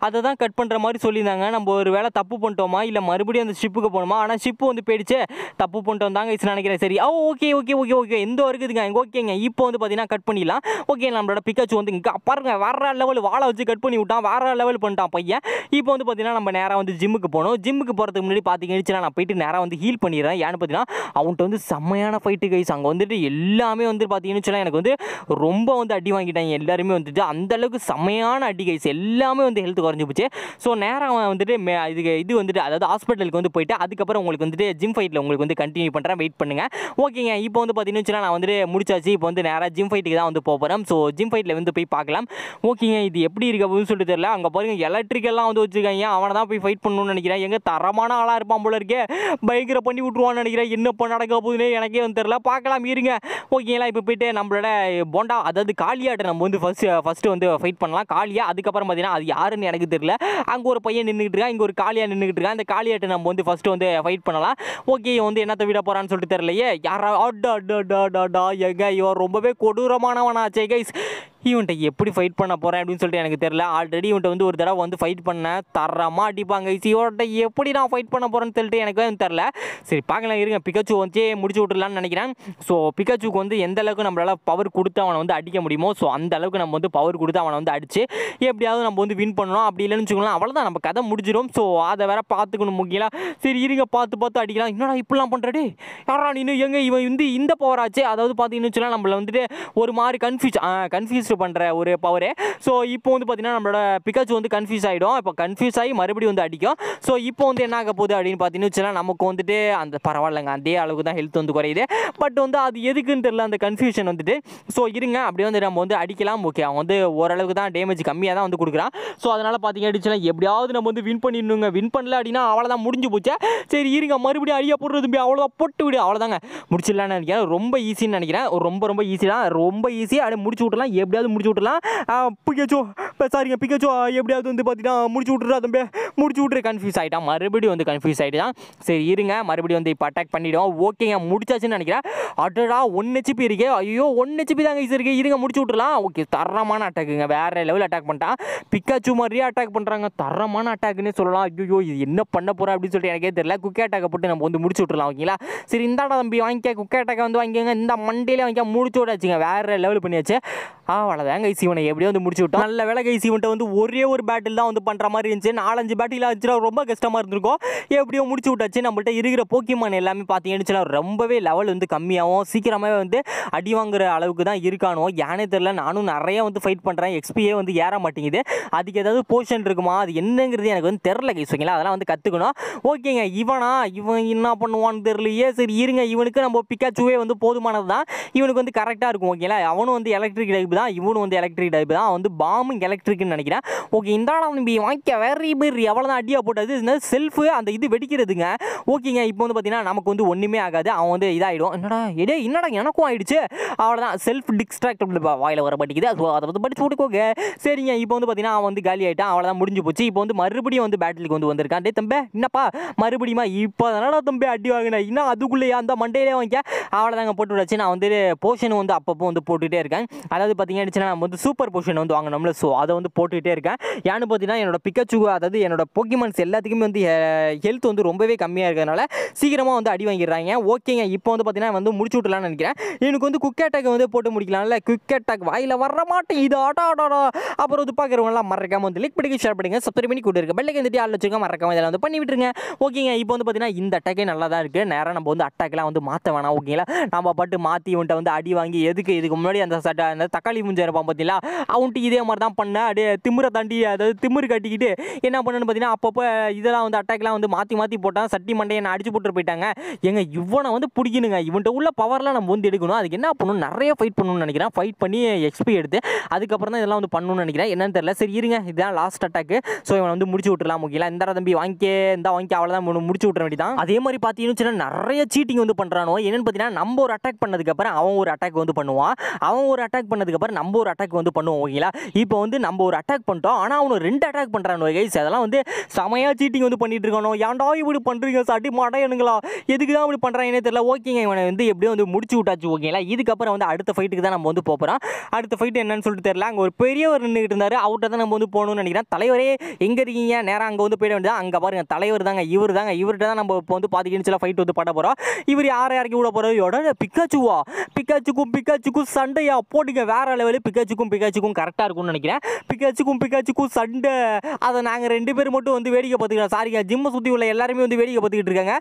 அதை தான் கட் பண்ணுற மாதிரி சொல்லியிருந்தாங்க நம்ம ஒரு வேளை தப்பு பண்ணிட்டோமா இல்லை மறுபடியும் அந்த ஷிப்புக்கு போகணுமா ஆனால் ஷிப்பு வந்து போயிடுச்சு தப்பு வந்தாங்க இஸ் நினைக்கிறேன் சரி oh okay okay okay okay எந்த எங்கே ஓகேங்க இப்போ வந்து பார்த்தீங்கன்னா கட் பண்ணிடலாம் ஓகே நம்மளோட பிக்காச்சு வந்து இங்கே பாருங்க வேற லெவல் வாழை வச்சு கட் பண்ணி விட்டான் வேற லெவல் பண்ணிட்டான் பையன் இப்போ வந்து பார்த்தீங்கன்னா நம்ம நேராக வந்து ஜிம்முக்கு போகணும் ஜிம்முக்கு போகிறதுக்கு முன்னாடி பார்த்தீங்கன்னா நான் போயிட்டு நேராக வந்து ஹீல் பண்ணிடுறேன் ஏன்னு பார்த்தீங்கன்னா அவன்கிட்ட வந்து செம்மையான ஃபைட்டு கைஸ் அங்கே வந்துட்டு எல்லாமே வந்து பார்த்தீங்கன்னு சொன்னால் எனக்கு வந்து ரொம்ப வந்து அடி வாங்கிட்டாங்க எல்லாருமே வந்துட்டு அளவுக்கு செம்மையான அடி கைஸ் எல்லாமே வந்து ஹெல்த் குறைஞ்சி போச்சு ஸோ நேரம் வந்துட்டு மே இது இது வந்துட்டு அதாவது ஹாஸ்பிட்டலுக்கு வந்து போயிட்டு அதுக்கப்புறம் உங்களுக்கு வந்துட்டு ஜிம் ஃபைட்டில் உங்களுக்கு வந்து கண்டினியூ பண்ணுறேன் வெயிட் பண்ணுங்கள் ஓகேங்க இப்போ வந்து பார்த்தீங்கன்னு சொன்னால் நான் வந்துட்டு முடிச்சாச்சு இப்போ வந்து நேராக ஜிம் ஃபைட்டுக்கு தான் வந்து போகிறேன் ஸோ ஜிம் ஃபைட்டில் வந்து போய் பார்க்கலாம் ஓகேங்க இது எப்படி இருக்கு அப்படின்னு சொல்லிட்டு தெரியல அங்கே பாருங்கள் எலக்ட்ரிக்கெல்லாம் வந்து வச்சுருக்காங்க அவனை தான் போய் ஃபைட் பண்ணணும்னு நினைக்கிறேன் எங்கே தரமான ஆளாக இருப்பான் போல இருக்கே பயங்கர பண்ணி விட்ருவோம் கொடுத்துருவான்னு நினைக்கிறேன் என்ன இப்போ நடக்க போகுதுன்னு எனக்கே வந்து தெரில பார்க்கலாம் இருங்க ஓகேங்களா இப்போ போயிட்டு நம்மளோட போண்டா அதாவது காளியாட்ட நம்ம வந்து ஃபஸ்ட் ஃபஸ்ட்டு வந்து ஃபைட் பண்ணலாம் காளியா அதுக்கப்புறம் பார்த்தீங்கன்னா அது யாருன்னு எனக்கு தெரியல அங்கே ஒரு பையன் நின்றுக்கிட்டு இருக்கான் இங்கே ஒரு காளியாக நின்றுக்கிட்டு இருக்கான் அந்த காளியாட்ட நம்ம வந்து ஃபஸ்ட்டு வந்து ஃபைட் பண்ணலாம் ஓகே வந்து என்னத்தை விட போகிறான்னு சொல்லிட்டு தெரியலையே யாரா அடா அடா அடா அடா எங்க இவன் ரொம்பவே கொடூரமானவனா கொடூரமானவனாச்சே கைஸ் இவன்ட்ட எப்படி ஃபைட் பண்ண போகிறேன் அப்படின்னு சொல்லிட்டு எனக்கு தெரியல ஆல்ரெடி இவன்ட்ட வந்து ஒரு தடவை வந்து ஃபைட் பண்ண தரமாக அடிப்பாங்க இவன்ட்ட எப்படி நான் ஃபைட் பண்ண போகிறேன்னு சொல்லிட்டு எனக்கு தெரில சரி பார்க்கலாம் இருங்க பிகாச்சு வந்து முடிச்சு விட்டுலான்னு நினைக்கிறேன் ஸோ பிகாச்சுக்கு வந்து எந்த அளவுக்கு நம்மளால் பவர் கொடுத்து அவனை வந்து அடிக்க முடியுமோ ஸோ அந்த அளவுக்கு நம்ம வந்து பவர் கொடுத்து அவனை வந்து அடித்து எப்படியாவது நம்ம வந்து வின் பண்ணணும் அப்படி இல்லைன்னு வச்சுக்கலாம் அவ்வளோதான் நம்ம கதை முடிஞ்சிடும் ஸோ அதை வேற பார்த்துக்கணும் முக்கியம் சரி இருங்க பார்த்து பார்த்து அடிக்கலாம் என்னடா இப்படிலாம் பண்ணுறடி யாரா இன்னும் எங்கே இவன் வந்து இந்த பவராச்சு அதாவது பார்த்தீங்கன்னு வச்சுக்கலாம் நம்மளை வந்துட்டு ஒரு மாதிரி கன்ஃபியூஸ் கன்ஃபியூஸ் காஸ்ட் பண்ணுற ஒரு பவர் ஸோ இப்போ வந்து பார்த்தீங்கன்னா நம்மளோட பிகாச்சு வந்து கன்ஃபியூஸ் ஆகிடும் இப்போ கன்ஃபியூஸ் ஆகி மறுபடியும் வந்து அடிக்கும் ஸோ இப்போ வந்து என்ன ஆக போகுது அப்படின்னு பார்த்தீங்கன்னு நமக்கு வந்துட்டு அந்த பரவாயில்லைங்க அதே அளவுக்கு தான் ஹெல்த் வந்து குறையுது பட் வந்து அது எதுக்குன்னு தெரில அந்த கன்ஃபியூஷன் வந்துட்டு ஸோ இருங்க அப்படியே வந்து நம்ம வந்து அடிக்கலாம் ஓகே அவன் வந்து ஓரளவுக்கு தான் டேமேஜ் கம்மியாக தான் வந்து கொடுக்குறான் ஸோ அதனால் பார்த்தீங்க அடிச்சுனா எப்படியாவது நம்ம வந்து வின் பண்ணிடணுங்க வின் பண்ணல அப்படின்னா அவ்வளோதான் முடிஞ்சு போச்சு சரி இருங்க மறுபடியும் அடியாக போடுறது அவ்வளோதான் போட்டு விடு அவ்வளோதாங்க முடிச்சிடலான்னு நினைக்கிறேன் ரொம்ப ஈஸின்னு நினைக்கிறேன் ரொம்ப ரொம்ப ஈஸி தான் ரொம்ப ஈஸியாக அப்படியே முடிச்சு விட்டுலாம் எப்படியாவது எப்படியாவது முடிச்சு விட்டுலாம் பிக்கச்சோ சாரிங்க பிக்கச்சோ எப்படியாவது வந்து பார்த்தீங்கன்னா முடிச்சு விட்டுறா தம்பி முடிச்சு விட்டுரு கன்ஃபியூஸ் ஆகிட்டான் மறுபடியும் வந்து கன்ஃபியூஸ் ஆகிட்டான் சரி இருங்க மறுபடியும் வந்து இப்போ அட்டாக் பண்ணிவிடும் ஓகேங்க முடிச்சாச்சுன்னு நினைக்கிறேன் அடடா ஒன் ஹெச்பி இருக்கே ஐயோ ஒன் ஹெச்பி தாங்க இது இருக்குது இருங்க முடிச்சு விட்டுலாம் ஓகே தரமான அட்டாக்குங்க வேறு லெவல் அட்டாக் பண்ணிட்டான் பிக்காச்சு மாதிரியே அட்டாக் பண்ணுறாங்க தரமான அட்டாக்குன்னு சொல்லலாம் ஐயோ இது என்ன பண்ண போகிறோம் அப்படின்னு சொல்லிட்டு எனக்கே தெரியல குக்கே அட்டாக்கை போட்டு நம்ம வந்து முடிச்சு விட்டுலாம் ஓகேங்களா சரி இந்தாடா தம்பி வாங்கிக்க குக்கே அட்டாக்கை வந்து வாங்கிக்கோங்க இந்த மண்டேலேயே வாங்கிக்க முடிச்சு விடாச்சுங்க வேறு லெவல் பண்ணியாச்சு அவ்வளோதான் கை சீவனை எப்படியோ வந்து முடிச்சு விட்டோம் நல்ல வேலை கை சிவன்ட்ட வந்து ஒரே ஒரு பேட்டில் தான் வந்து பண்ணுற மாதிரி இருந்துச்சு நாலஞ்சு பேட்டில் ஆச்சுன்னா ரொம்ப கஷ்டமாக இருந்திருக்கும் எப்படியோ முடிச்சு விட்டாச்சு நம்மள்ட்ட இருக்கிற போக்கிமான் எல்லாமே பார்த்தீங்கன்னு ரொம்பவே லெவல் வந்து கம்மியாகவும் சீக்கிரமாகவே வந்து அடி வாங்குற அளவுக்கு தான் இருக்கானோ யானே தெரில நானும் நிறைய வந்து ஃபைட் பண்ணுறேன் எக்ஸ்பியே வந்து ஏற மாட்டேங்குது அதுக்கு ஏதாவது போர்ஷன் இருக்குமா அது என்னங்கிறது எனக்கு வந்து தெரில கைஸ் ஓகேங்களா அதெல்லாம் வந்து கற்றுக்கணும் ஓகேங்க இவனா இவன் என்ன பண்ணுவான்னு தெரியலையே சரி இருங்க இவனுக்கு நம்ம பிக்காச்சுவே வந்து போதுமானது தான் இவனுக்கு வந்து கரெக்டாக இருக்கும் ஓகேங்களா அவனும் வந்து எலக்ட்ரிக் டைப் தான் இவனும் வந்து எலக்ட்ரிக் டைப் தான் வந்து பாம்பு எலக்ட்ரிக்னு நினைக்கிறேன் ஓகே இந்த நம்பி வாங்கிக்க வேறு பேர் எவ்வளோ தான் அடியாக போட்டது செல்ஃபு அந்த இது வெடிக்கிறதுங்க ஓகேங்க இப்போ வந்து பார்த்தீங்கன்னா நமக்கு வந்து ஒன்றுமே ஆகாது அவன் வந்து இதாகிடும் என்னடா எடே என்னடா எனக்கும் ஆகிடுச்சு அவ்வளோதான் செல்ஃப் டிஸ்ட்ராக்ட் வாயில் வர மாட்டேங்குது அதை வந்து படிச்சு விட்டுக்கோங்க சரிங்க இப்போ வந்து பார்த்தீங்கன்னா அவன் வந்து காலி ஆகிட்டான் அவ்வளோதான் முடிஞ்சு போச்சு இப்போ வந்து மறுபடியும் வந்து பேட்டிலுக்கு வந்து வந்திருக்கான் டே தம்பே என்னப்பா மறுபடியும் இப்போ அதனால் தம்பி அடி வாங்கினேன் இன்னும் அதுக்குள்ளேயா அந்த மண்டையிலே வாங்கிக்க அவ்வளோதாங்க போட்டு விடாச்சு நான் வந்து போஷன் வந்து அப்பப்போ வந்து போட்டுகிட்டே இருக்கேன் அதாவது பார்த்தீங்கன்னா ஆயிடுச்சுன்னா நம்ம வந்து சூப்பர் பொசிஷன் வந்து வாங்கணும்ல ஸோ அதை வந்து போட்டுக்கிட்டே இருக்கேன் ஏன்னு பார்த்தீங்கன்னா என்னோட பிக்கச்சு அதாவது என்னோட போக்கிமன்ஸ் எல்லாத்துக்குமே வந்து ஹெல்த் வந்து ரொம்பவே கம்மியாக இருக்கிறதுனால சீக்கிரமாக வந்து அடி வாங்கிடுறாங்க ஓகேங்க இப்போ வந்து பார்த்தீங்கன்னா வந்து முடிச்சு விட்டலாம்னு நினைக்கிறேன் எனக்கு வந்து குக் அட்டாக் வந்து போட்டு முடிக்கலாம்ல குக் அட்டாக் வாயில் வர மாட்டேன் இது ஆட்டோ ஆட்டோ அப்புறம் வந்து பார்க்குறவங்களாம் மறக்காம வந்து லிக் பிடிக்க ஷேர் பண்ணுங்க சப்ஸ்கிரைப் பண்ணி கூட்டு இருக்க பெல்லைக்கு வந்துட்டு ஆள் வச்சுருக்க மறக்காம இதெல்லாம் வந்து பண்ணி விட்டுருங்க ஓகேங்க இப்போ வந்து பார்த்தீங்கன்னா இந்த அட்டாக்கே நல்லா தான் இருக்குது நேராக நம்ம வந்து அட்டாக்லாம் வந்து மாற்ற வேணாம் ஓகேங்களா நம்ம பட்டு மாற்றி இவன்ட்ட வந்து அடி வாங்கி எதுக்கு இதுக்கு முன்னாடி அந்த சட்ட அந்த தக்காளி மூஞ்சி இருப்பான் பார்த்தீங்களா அவன்ட்டு இதே மாதிரி தான் பண்ண அப்படியே திமிரை தாண்டி அதாவது திமிரு கட்டிக்கிட்டு என்ன பண்ணேன்னு பார்த்தீங்கன்னா அப்பப்போ இதெல்லாம் வந்து அட்டாக்லாம் வந்து மாற்றி மாற்றி போட்டான் சட்டி மண்டையை நான் அடிச்சு போட்டு போயிட்டாங்க எங்க இவனை வந்து பிடிக்கணுங்க இவன்ட்ட உள்ள பவர்லாம் நம்ம வந்து எடுக்கணும் அதுக்கு என்ன பண்ணணும் நிறைய ஃபைட் பண்ணணும்னு நினைக்கிறேன் ஃபைட் பண்ணி எக்ஸ்பி எடுத்து அதுக்கப்புறம் தான் இதெல்லாம் வந்து பண்ணணும்னு நினைக்கிறேன் என்னன்னு தெரியல சரி இருங்க இதுதான் லாஸ்ட் அட்டாக்கு ஸோ இவனை வந்து முடிச்சு விட்டுலாம் முக்கியம் இந்த தம்பி வாங்கி இந்த வாங்கிக்க அவ்வளோதான் முடிச்சு விட்ற வேண்டி தான் அதே மாதிரி பார்த்தீங்கன்னு சொன்னால் நிறைய சீட்டிங் வந்து பண்ணுறானோ என்னென்னு பார்த்தீங்கன்னா நம்ம ஒரு அட்டாக் பண்ணதுக்கப்புறம் அவன் ஒரு அட்டாக் வந்து பண்ணுவான் அவன் ஒரு அட்டாக் பண்ணதுக்கப்புறம் நம்ம ஒரு அட்டாக் வந்து பண்ணுவோம் ஓகேங்களா இப்போ வந்து நம்ம ஒரு அட்டாக் பண்ணிட்டோம் ஆனால் அவனு ரெண்டு அட்டாக் பண்ணுறான் கைஸ் அதெல்லாம் வந்து செமையாக சீட்டிங் வந்து பண்ணிட்டு இருக்கணும் ஏன்டா இப்படி பண்ணுறீங்க சாட்டி மாட்டானுங்களா எதுக்கு தான் இப்படி பண்ணுறாங்கன்னே தெரியல ஓகேங்க இவனை வந்து எப்படியும் வந்து முடிச்சு விட்டாச்சு ஓகேங்களா இதுக்கப்புறம் வந்து அடுத்த ஃபைட்டுக்கு தான் நம்ம வந்து போகிறோம் அடுத்த ஃபைட்டு என்னன்னு சொல்லிட்டு தெரியல அங்கே ஒரு பெரியவர் நின்றுட்டு இருந்தார் அவர்கிட்ட தான் நம்ம வந்து போகணும்னு நினைக்கிறேன் தலைவரே எங்கே இருக்கீங்க நேராக அங்கே வந்து போயிட வேண்டியது அங்கே பாருங்கள் தலைவர் தாங்க இவர் தாங்க இவர்கிட்ட தான் நம்ம இப்போ வந்து பார்த்துக்கிட்டு ஃபைட் வந்து பட போகிறோம் இவர் யாரை யாருக்கு விட போகிறோம் பிக்காச்சுவா பிக்காச்சுக்கும் பிக்காச்சுக்கும் சண்டையா போட்டுங்க வேற லெவல் கோயில் பிக்காச்சுக்கும் பிக்காச்சுக்கும் கரெக்டாக இருக்கும்னு நினைக்கிறேன் பிக்காச்சுக்கும் பிக்காச்சுக்கும் சண்டை அதை நாங்கள் ரெண்டு பேர் மட்டும் வந்து வேடிக்கை பார்த்துக்கிறோம் சாரிங்க ஜிம்மை சுற்றி உள்ள எல்லாருமே வந்து வேடிக்கை பார்த்துக்கிட்டு இருக்காங்க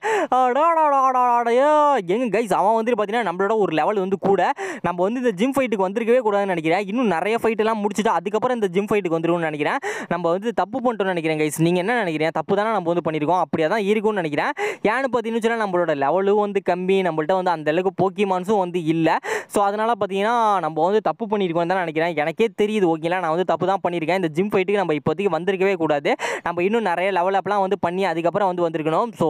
எங்க கைஸ் அவன் வந்துட்டு பார்த்தீங்கன்னா நம்மளோட ஒரு லெவல் வந்து கூட நம்ம வந்து இந்த ஜிம் ஃபைட்டுக்கு வந்திருக்கவே கூடாதுன்னு நினைக்கிறேன் இன்னும் நிறைய ஃபைட்டெல்லாம் முடிச்சுட்டு அதுக்கப்புறம் இந்த ஜிம் ஃபைட்டுக்கு வந்துருவோம்னு நினைக்கிறேன் நம்ம வந்து தப்பு பண்ணிட்டோம்னு நினைக்கிறேன் கைஸ் நீங்கள் என்ன நினைக்கிறீங்க தப்பு தானே நம்ம வந்து பண்ணியிருக்கோம் அப்படியே தான் இருக்கும்னு நினைக்கிறேன் ஏன்னு பார்த்தீங்கன்னு நம்மளோட லெவலும் வந்து கம்மி நம்மள்ட்ட வந்து அந்தளவுக்கு போக்கிமான்ஸும் வந்து இல்லை ஸோ அதனால் பார்த்தீங்கன்னா நம்ம வந்து தப்பு பண்ணியிருக்கோம் தான் நினைக்கிறேன் எனக்கே தெரியுது ஓகேங்களா நான் வந்து தப்பு தான் பண்ணியிருக்கேன் இந்த ஜிம் ஃபைட்டுக்கு நம்ம இப்போதைக்கு வந்திருக்கவே கூடாது நம்ம இன்னும் நிறைய லெவல் அப்லாம் வந்து பண்ணி அதுக்கப்புறம் வந்து வந்திருக்கணும் ஸோ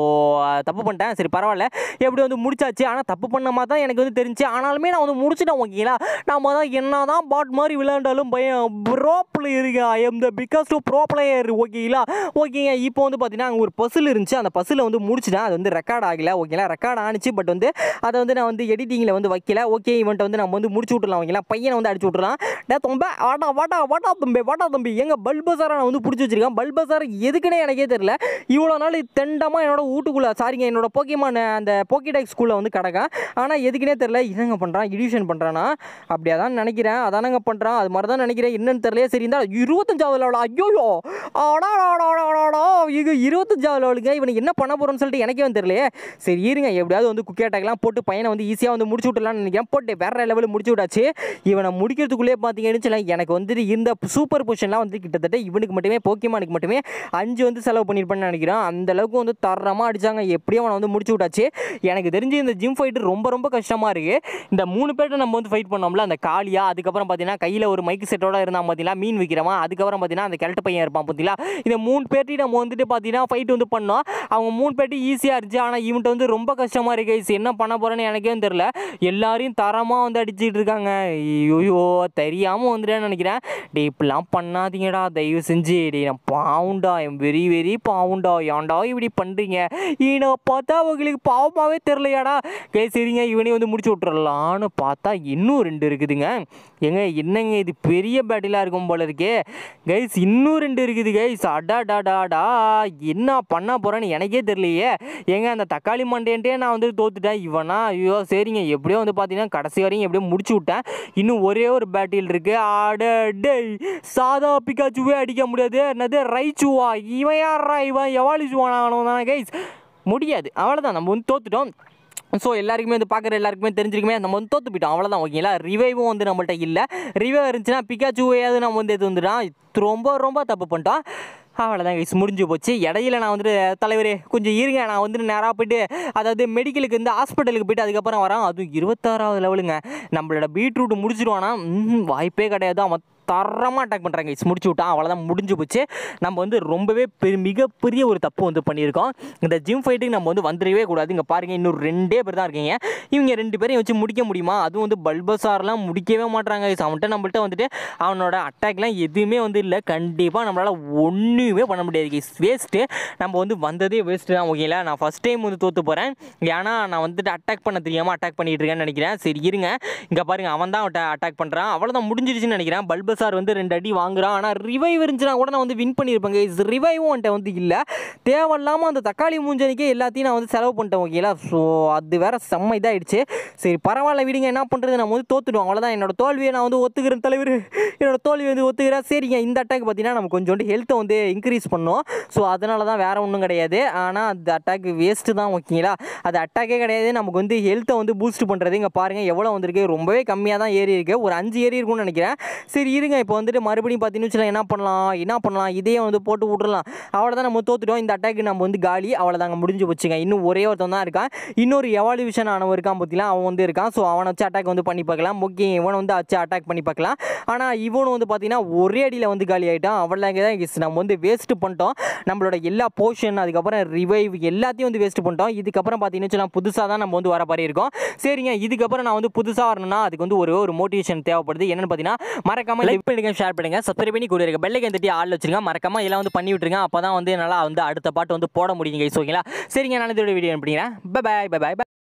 தப்பு பண்ணிட்டேன் சரி பரவாயில்ல எப்படி வந்து முடிச்சாச்சு ஆனால் தப்பு பண்ணமா தான் எனக்கு வந்து தெரிஞ்சு ஆனாலுமே நான் வந்து முடிச்சுட்டேன் ஓகேங்களா நம்ம தான் என்ன தான் பாட் மாதிரி விளையாண்டாலும் பயம் bro player I am the biggest bro player ஓகேங்களா ஓகேங்க இப்போ வந்து பார்த்தீங்கன்னா அங்கே ஒரு பசில் இருந்துச்சு அந்த பசில் வந்து முடிச்சுட்டேன் அது வந்து ரெக்கார்ட் ஆகலை ஓகேங்களா ரெக்கார்ட் ஆனிச்சு பட் வந்து அதை வந்து நான் வந்து எடிட்டிங்கில் வந்து வைக்கல ஓகே இவன்ட்டு வந்து நம்ம வந்து முடிச்சு விட்டுலாம் ஓகேங்களா பையனை வந்து அடிச்சு சொல்கிறான் டே தொம்பே வாடா வாடா வாடா தம்பி வாடா தம்பி எங்கள் பல்பசாரை நான் வந்து பிடிச்சி வச்சிருக்கேன் பல்பசார் எதுக்குன்னு எனக்கே தெரியல இவ்வளோ நாள் தெண்டமாக என்னோட வீட்டுக்குள்ளே சாரிங்க என்னோட போக்கிமான அந்த போக்கிடெக் ஸ்கூலில் வந்து கிடக்கேன் ஆனால் எதுக்குன்னே தெரில என்னங்க பண்ணுறான் இடியூஷன் பண்ணுறானா அப்படியே தான் நினைக்கிறேன் அதானங்க பண்ணுறான் அது மாதிரி தான் நினைக்கிறேன் என்னென்னு தெரியல சரி இருந்தால் இருபத்தஞ்சாவது லெவலா ஐயோயோ ஆடாடாடாடாடா இது இருபத்தஞ்சாவது லெவலுங்க இவனுக்கு என்ன பண்ண போகிறோன்னு சொல்லிட்டு எனக்கே வந்து தெரியலையே சரி இருங்க எப்படியாவது வந்து குக்கே அட்டாக்லாம் போட்டு பையனை வந்து ஈஸியாக வந்து முடிச்சு விட்டுலாம்னு நினைக்கிறேன் போட்டு வேற லெவலில் முடிச்சு விட்டாச்சு இவனை முடிக்கிறது வருஷத்துக்குள்ளே பார்த்தீங்கன்னு எனக்கு வந்துட்டு இந்த சூப்பர் பொசிஷன்லாம் வந்து கிட்டத்தட்ட இவனுக்கு மட்டுமே போக்கிமானுக்கு மட்டுமே அஞ்சு வந்து செலவு பண்ணியிருப்பேன் நினைக்கிறேன் அந்த அளவுக்கு வந்து தரமாக அடித்தாங்க எப்படியும் அவனை வந்து முடிச்சு விட்டாச்சு எனக்கு தெரிஞ்சு இந்த ஜிம் ஃபைட்டு ரொம்ப ரொம்ப கஷ்டமாக இருக்குது இந்த மூணு பேர்கிட்ட நம்ம வந்து ஃபைட் பண்ணோம்ல அந்த காளியா அதுக்கப்புறம் பார்த்தீங்கன்னா கையில் ஒரு மைக் செட்டோட இருந்தால் பார்த்தீங்கன்னா மீன் விற்கிறவன் அதுக்கப்புறம் பார்த்தீங்கன்னா அந்த கிழட்டு பையன் இருப்பான் பார்த்தீங்களா இந்த மூணு பேர்ட்டி நம்ம வந்துட்டு பார்த்தீங்கன்னா ஃபைட் வந்து பண்ணோம் அவங்க மூணு பேர்ட்டி ஈஸியாக இருந்துச்சு ஆனால் இவன்ட்டு வந்து ரொம்ப கஷ்டமாக இருக்குது என்ன பண்ண போகிறேன்னு எனக்கே தெரில எல்லாரையும் தரமாக வந்து அடிச்சுட்டு இருக்காங்க ஐயோ தெரியாமல் வந்துட்டேன்னு நினைக்கிறேன் டே இப்படிலாம் பண்ணாதீங்கடா தயவு செஞ்சு டே நான் பாவுண்டா என் வெரி வெரி பாவுண்டா ஏன்டா இப்படி பண்ணுறீங்க நான் பார்த்தா அவங்களுக்கு பாவமாகவே தெரிலையாடா கே சரிங்க இவனே வந்து முடிச்சு விட்டுறலான்னு பார்த்தா இன்னும் ரெண்டு இருக்குதுங்க எங்க என்னங்க இது பெரிய பேட்டிலாக இருக்கும் போல இருக்கே கைஸ் இன்னும் ரெண்டு இருக்குது கைஸ் அடா டா டா டா என்ன பண்ண போகிறேன்னு எனக்கே தெரியலையே ஏங்க அந்த தக்காளி மண்டேன்ட்டே நான் வந்து தோத்துட்டேன் இவனா ஐயோ சரிங்க எப்படியோ வந்து பார்த்தீங்கன்னா கடைசி வரையும் எப்படியோ முடிச்சு விட்டேன் இன்னும் ஒரே ஒரு ஒரு பேட்டில் இருக்குது ஆடடே சாதா பிக்காச்சுவே அடிக்க முடியாது என்னது ரைச்சுவா இவன் யாரா இவன் எவாலி தானே கைஸ் முடியாது அவ்வளோதான் நம்ம வந்து தோத்துட்டோம் ஸோ எல்லாருக்குமே வந்து பார்க்குற எல்லாருக்குமே தெரிஞ்சிருக்குமே நம்ம வந்து தோத்து போயிட்டோம் அவ்வளோதான் ஓகேங்களா ரிவைவும் வந்து நம்மள்ட்ட இல்லை ரிவைவ் இருந்துச்சுன்னா பிக்காச்சுவையாவது நம்ம வந்து எது வந்துட்டான் ரொம்ப ரொம்ப தப்பு பண்ணிட்டோம் அவ்வளோதான் கைஸ் முடிஞ்சு போச்சு இடையில நான் வந்துட்டு தலைவர் கொஞ்சம் இருங்க நான் வந்துட்டு நேராக போயிட்டு அதாவது மெடிக்கலுக்கு இந்த ஹாஸ்பிட்டலுக்கு போயிட்டு அதுக்கப்புறம் வரேன் அதுவும் இருபத்தாறாவது லெவலுங்க நம்மளோட பீட்ரூட் முடிச்சிருவானா வாய்ப்பே கிடையாது அவன் தரமாக அட்டாக் பண்ணுறாங்க இட்ஸ் முடிச்சு விட்டான் அவ்வளோதான் முடிஞ்சு போச்சு நம்ம வந்து ரொம்பவே பெரு மிகப்பெரிய ஒரு தப்பு வந்து பண்ணியிருக்கோம் இந்த ஜிம் ஃபைட்டுக்கு நம்ம வந்து வந்துடவே கூடாது இங்கே பாருங்கள் இன்னும் ரெண்டே பேர் தான் இருக்கீங்க இவங்க ரெண்டு பேரையும் வச்சு முடிக்க முடியுமா அதுவும் வந்து பல்பசார்லாம் முடிக்கவே மாட்டாங்க அவன்கிட்ட நம்மள்ட்ட வந்துட்டு அவனோட அட்டாக்லாம் எதுவுமே வந்து இல்லை கண்டிப்பாக நம்மளால் ஒன்றுமே பண்ண முடியாது கைஸ் வேஸ்ட்டு நம்ம வந்து வந்ததே வேஸ்ட்டு தான் ஓகேங்களா நான் ஃபஸ்ட் டைம் வந்து தோற்று போகிறேன் ஏன்னா நான் வந்துட்டு அட்டாக் பண்ண தெரியாமல் அட்டாக் பண்ணிகிட்டு இருக்கேன்னு நினைக்கிறேன் சரி இருங்க இங்கே பாருங்கள் அவன் தான் அவட்ட அட்டாக் பண்ணுறான் அவ்வளோதான் முடிஞ்சிருச்சுன்னு நினைக்கிறேன் பல்பஸ் சார் வந்து ரெண்டு அடி வாங்குறான் ஆனால் ரிவைவ் இருந்துச்சுன்னா கூட நான் வந்து வின் பண்ணியிருப்பேங்க இஸ் ரிவைவும் என்கிட்ட வந்து இல்லை தேவையில்லாமல் அந்த தக்காளி மூஞ்சனிக்கே எல்லாத்தையும் நான் வந்து செலவு பண்ணிட்டேன் ஓகேங்களா ஸோ அது வேறு செம்ம இதாகிடுச்சு சரி பரவாயில்ல விடுங்க என்ன பண்ணுறது நம்ம வந்து தோத்துடுவோம் அவ்வளோதான் என்னோட தோல்வியை நான் வந்து ஒத்துக்கிறேன் தலைவர் என்னோட தோல்வி வந்து ஒத்துக்கிறேன் சரிங்க இந்த அட்டாக் பார்த்தீங்கன்னா நம்ம கொஞ்சோண்டு ஹெல்த்தை வந்து இன்க்ரீஸ் பண்ணோம் ஸோ அதனால தான் வேறு ஒன்றும் கிடையாது ஆனால் அந்த அட்டாக் வேஸ்ட்டு தான் ஓகேங்களா அது அட்டாக்கே கிடையாது நமக்கு வந்து ஹெல்த்தை வந்து பூஸ்ட் பண்ணுறது இங்கே பாருங்கள் எவ்வளோ வந்திருக்கு ரொம்பவே கம்மியாக தான் ஏறி இருக்குது ஒரு அஞ்சு ஏறி இருக்கும்னு நினைக்கிறேன் சரி இருங்க இப்போ வந்துட்டு மறுபடியும் பார்த்தீங்கன்னு என்ன பண்ணலாம் என்ன பண்ணலாம் இதையே வந்து போட்டு விட்றலாம் அவ்வளோதான் நம்ம தோத்துட்டோம் இந்த அட்டாக் நம்ம வந்து காலி தாங்க முடிஞ்சு போச்சுங்க இன்னும் ஒரே ஒருத்தன் தான் இருக்கான் இன்னொரு எவால்யூஷன் ஆனவன் இருக்கான் பார்த்தீங்களா அவன் வந்து இருக்கான் ஸோ அவனை வச்சு அட்டாக் வந்து பண்ணி பார்க்கலாம் முக்கிய இவனை வந்து வச்சு அட்டாக் பண்ணி பார்க்கலாம் ஆனால் இவனும் வந்து பார்த்தீங்கன்னா ஒரே அடியில் வந்து காலி ஆகிட்டான் அவ்வளோங்க தான் நம்ம வந்து வேஸ்ட்டு பண்ணிட்டோம் நம்மளோட எல்லா போர்ஷன் அதுக்கப்புறம் ரிவைவ் எல்லாத்தையும் வந்து வேஸ்ட் பண்ணிட்டோம் இதுக்கப்புறம் பார்த்தீங்கன்னு புதுசாக தான் நம்ம வந்து வர மாதிரி இருக்கும் சரிங்க இதுக்கப்புறம் நான் வந்து புதுசாக வரணும்னா அதுக்கு வந்து ஒரு ஒரு மோட்டிவேஷன் தேவைப்படுது என்னென்னு பார்த்தீங்கன்னா மறக்காமல் லைக் பண்ணிடுங்க ஷேர் பண்ணுங்க சப்ஸ்கிரைப் பண்ணி கூட இருக்க பெல்லைக்கன் தட்டி ஆள் வச்சிருங்க மறக்காம இதெல்லாம் வந்து பண்ணி விட்டுருங்க அப்போ வந்து நல்லா வந்து அடுத்த பாட்டு வந்து போட முடியுங்க ஓகேங்களா சரிங்க நான் இதோட வீடியோ அனுப்பிடுங்க பாய் பாய் பை